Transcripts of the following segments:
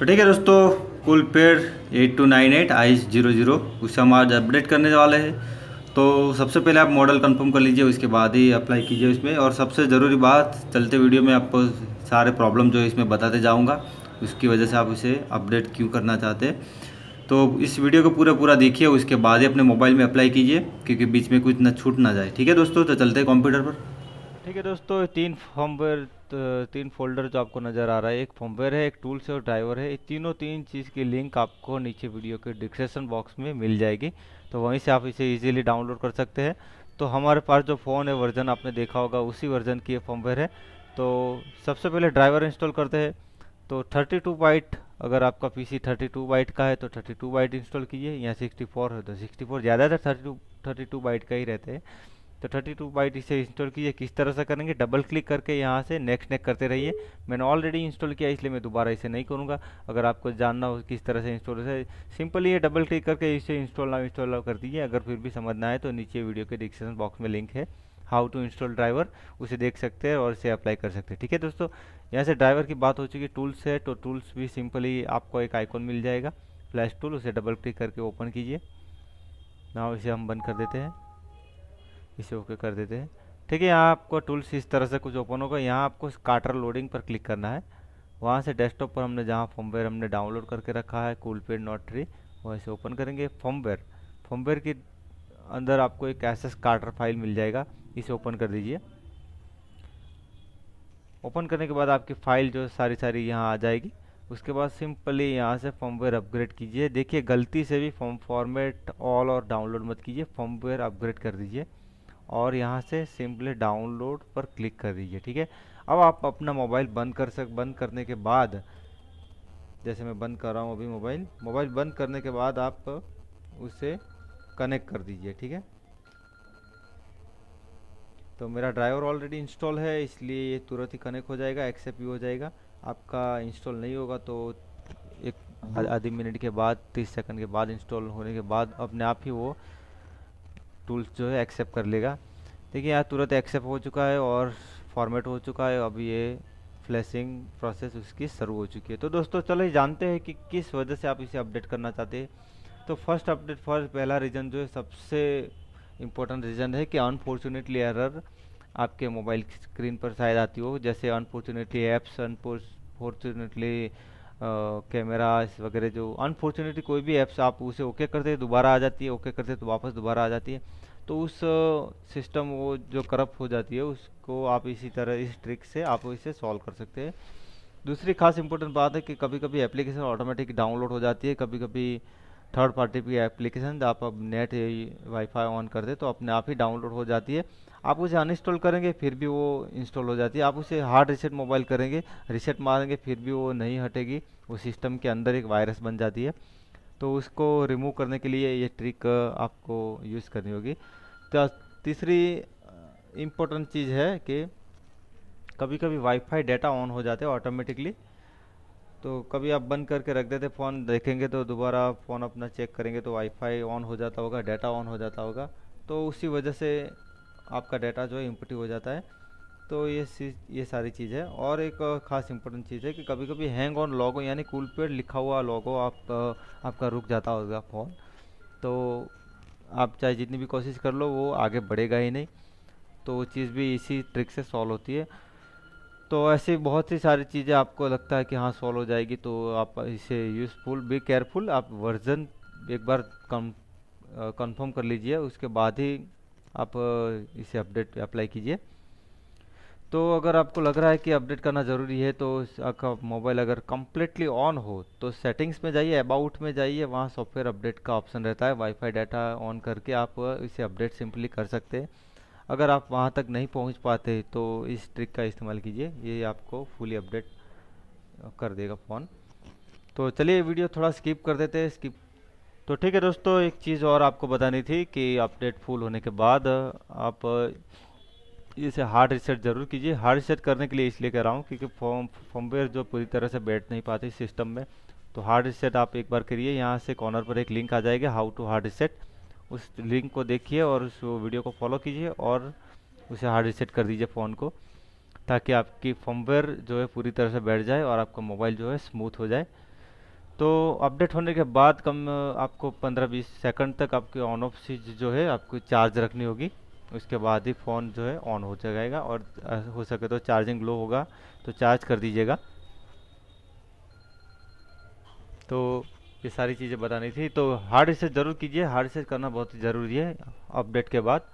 तो ठीक है दोस्तों Coolpad eight two nine eight I zero zero उसे हम आज अपडेट करने वाले हैं तो सबसे पहले आप मॉडल कंफर्म कर लीजिए उसके बाद ही अप्लाई कीजिए उसमें और सबसे ज़रूरी बात चलते वीडियो में आपको सारे प्रॉब्लम जो इसमें बताते जाऊँगा उसकी वजह से आप इसे अपडेट क्यों करना चाहते तो इस वीडियो को पूरा पूरा देखिए उसके बाद ही अपने मोबाइल में अप्लाई कीजिए क्योंकि बीच में कुछ ना छूट ना जाए ठीक है दोस्तों तो चलते हैं कंप्यूटर पर ठीक है दोस्तों तीन फॉर्म पर तीन फोल्डर जो आपको नज़र आ रहा है एक फॉर्मवेयर है एक टूल्स है और ड्राइवर है तीनों तीन चीज़ की लिंक आपको नीचे वीडियो के डिस्क्रिप्शन बॉक्स में मिल जाएगी तो वहीं से आप इसे ईजिली डाउनलोड कर सकते हैं तो हमारे पास जो फ़ोन है वर्जन आपने देखा होगा उसी वर्जन की फॉर्मवेयर है तो सबसे पहले ड्राइवर इंस्टॉल करते हैं तो टू बाइट अगर आपका थर्टी टू बाइट का है तो टू बाइट इंस्टॉल कीजिए या सिक्सटी फोर है तो फोर ज़्यादातर थर्टी टू बाइट का ही रहते हैं तो 32 टू बाइट इसे इंस्टॉल कीजिए किस तरह से करेंगे डबल क्लिक करके यहाँ से नेक्स्ट नेक्स्ट करते रहिए मैंने ऑलरेडी इंस्टॉल किया इसलिए मैं दोबारा इसे नहीं करूँगा अगर आपको जानना हो किस तरह से इंस्टॉल है सिंपली ये डबल क्लिक करके इसे इंस्टॉल ना इंस्टॉल ना कर दीजिए अगर फिर भी समझना है तो नीचे वीडियो के डिस्क्रिप्शन बॉक्स में लिंक है हाउ टू इंस्टॉल ड्राइवर उसे देख सकते हैं और इसे अप्लाई कर सकते हैं ठीक है दोस्तों यहाँ से ड्राइवर की बात हो चुकी टूल्स है तो टूल्स भी सिंपली आपको एक आइकॉन मिल जाएगा फ्लैश टूल उसे डबल क्लिक करके ओपन कीजिए ना इसे हम बंद कर देते हैं इसे ओके कर देते हैं ठीक है यहाँ आपको टूल्स इस तरह से कुछ ओपन होगा यहाँ आपको काटर लोडिंग पर क्लिक करना है वहाँ से डेस्कटॉप पर हमने जहाँ फॉर्मवेयर हमने डाउनलोड करके रखा है कूल पेड नॉट ट्री वहीं से ओपन करेंगे फॉर्मवेयर फॉर्मवेयर के अंदर आपको एक एस कार्टर फाइल मिल जाएगा इसे ओपन कर दीजिए ओपन करने के बाद आपकी फ़ाइल जो सारी सारी यहाँ आ जाएगी उसके बाद सिंपली यहाँ से फॉर्मवेयर अपग्रेड कीजिए देखिए गलती से भी फॉर्म फॉर्मेट ऑल और डाउनलोड मत कीजिए फॉर्मवेयर अपग्रेड कर दीजिए और यहाँ से सिंपली डाउनलोड पर क्लिक कर दीजिए ठीक है अब आप अपना मोबाइल बंद कर सक बंद करने के बाद जैसे मैं बंद कर रहा हूँ अभी मोबाइल मोबाइल बंद करने के बाद आप उसे कनेक्ट कर दीजिए ठीक है तो मेरा ड्राइवर ऑलरेडी इंस्टॉल है इसलिए ये तुरंत ही कनेक्ट हो जाएगा एक्सेप्ट भी हो जाएगा आपका इंस्टॉल नहीं होगा तो एक आधे मिनट के बाद तीस सेकंड के बाद इंस्टॉल होने के बाद अपने आप ही वो टूल्स जो है एक्सेप्ट कर लेगा देखिए यहाँ तुरंत एक्सेप्ट हो चुका है और फॉर्मेट हो चुका है अब ये फ्लैशिंग प्रोसेस उसकी शुरू हो चुकी है तो दोस्तों चलो ये जानते हैं कि किस वजह से आप इसे अपडेट करना चाहते हैं तो फर्स्ट अपडेट फर्स्ट पहला रीज़न जो है सबसे इम्पोर्टेंट रीज़न है कि अनफॉर्चुनेटली एरर आपके मोबाइल स्क्रीन पर शायद आती हो जैसे अनफॉर्चुनेटली एप्स अनफॉर्चुनेटली कैमराज वगैरह जो अनफॉर्चुनेटली कोई भी ऐप्स आप उसे ओके करते हैं दोबारा आ जाती है ओके करते हैं तो वापस दोबारा आ जाती है तो उस सिस्टम वो जो करप्ट हो जाती है उसको आप इसी तरह इस ट्रिक से आप इसे सॉल्व कर सकते हैं दूसरी खास इंपॉर्टेंट बात है कि कभी कभी एप्लीकेशन ऑटोमेटिक डाउनलोड हो जाती है कभी कभी थर्ड पार्टी की एप्लीकेशन आप अब नेट वाईफाई ऑन कर दे तो अपने आप ही डाउनलोड हो जाती है आप उसे अनइंस्टॉल करेंगे फिर भी वो इंस्टॉल हो जाती है आप उसे हार्ड रिसेट मोबाइल करेंगे रिसेट मारेंगे फिर भी वो नहीं हटेगी वो सिस्टम के अंदर एक वायरस बन जाती है तो उसको रिमूव करने के लिए ये ट्रिक आपको यूज़ करनी होगी तो तीसरी इम्पोर्टेंट चीज़ है कि कभी कभी वाईफाई डेटा ऑन हो जाते हैं ऑटोमेटिकली तो कभी आप बंद करके रख देते फ़ोन देखेंगे तो दोबारा फ़ोन अपना चेक करेंगे तो वाईफाई ऑन हो जाता होगा डाटा ऑन हो जाता होगा तो उसी वजह से आपका डाटा जो है इम्पोर्टिव हो जाता है तो ये ये सारी चीज़ है और एक ख़ास इम्पोर्टेंट चीज़ है कि कभी कभी हैंग ऑन लॉगो यानी कूल पेड लिखा हुआ लॉगो आप आपका रुक जाता होगा फ़ोन तो आप चाहे जितनी भी कोशिश कर लो वो आगे बढ़ेगा ही नहीं तो वो चीज़ भी इसी ट्रिक से सॉल्व होती है तो ऐसे बहुत सी सारी चीज़ें आपको लगता है कि हाँ सॉल्व हो जाएगी तो आप इसे यूज़फुल बी केयरफुल आप वर्जन एक बार कम कंफर्म कर लीजिए उसके बाद ही आप इसे अपडेट अप्लाई कीजिए तो अगर आपको लग रहा है कि अपडेट करना ज़रूरी है तो आपका मोबाइल अगर कम्प्लीटली ऑन हो तो सेटिंग्स में जाइए अबाउट में जाइए वहाँ सॉफ्टवेयर अपडेट का ऑप्शन रहता है वाईफाई डाटा ऑन करके आप इसे अपडेट सिंपली कर सकते हैं अगर आप वहाँ तक नहीं पहुँच पाते तो इस ट्रिक का इस्तेमाल कीजिए ये आपको फुली अपडेट कर देगा फ़ोन तो चलिए वीडियो थोड़ा स्किप कर देते हैं स्किप तो ठीक है दोस्तों एक चीज़ और आपको बतानी थी कि अपडेट फुल होने के बाद आप इसे हार्ड रिसेट ज़रूर कीजिए हार्ड रिसेट करने के लिए इसलिए कह रहा हूँ क्योंकि फॉर्म फॉर्मवेयर जो पूरी तरह से बैठ नहीं पाती सिस्टम में तो हार्ड रिसेट आप एक बार करिए यहाँ से कॉर्नर पर एक लिंक आ जाएगा हाउ टू हार्ड रिसेट उस लिंक को देखिए और उस वीडियो को फॉलो कीजिए और उसे हार्ड रिसेट कर दीजिए फ़ोन को ताकि आपकी फॉर्मवेयर जो है पूरी तरह से बैठ जाए और आपका मोबाइल जो है स्मूथ हो जाए तो अपडेट होने के बाद कम आपको 15-20 सेकंड तक आपकी ऑन ऑफ स्विच जो है आपको चार्ज रखनी होगी उसके बाद ही फ़ोन जो है ऑन हो जाएगा और हो सके तो चार्जिंग लो होगा तो चार्ज कर दीजिएगा तो ये सारी चीज़ें बतानी थी तो हार्ड रिसेट ज़रूर कीजिए हार्ड रिसेट करना बहुत ज़रूरी है अपडेट के बाद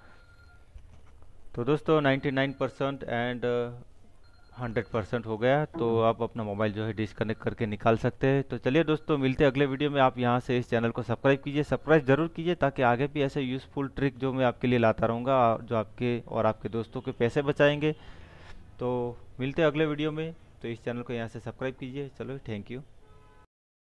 तो दोस्तों 99 परसेंट एंड हंड्रेड परसेंट हो गया तो आप अपना मोबाइल जो है डिसकनेक्ट करके निकाल सकते हैं तो चलिए दोस्तों मिलते हैं अगले वीडियो में आप यहाँ से इस चैनल को सब्सक्राइब कीजिए सब्सक्राइब जरूर कीजिए ताकि आगे भी ऐसे यूज़फुल ट्रिक जो मैं आपके लिए लाता रहूँगा जो आपके और आपके दोस्तों के पैसे बचाएंगे तो मिलते हैं अगले वीडियो में तो इस चैनल को यहाँ से सब्सक्राइब कीजिए चलो थैंक यू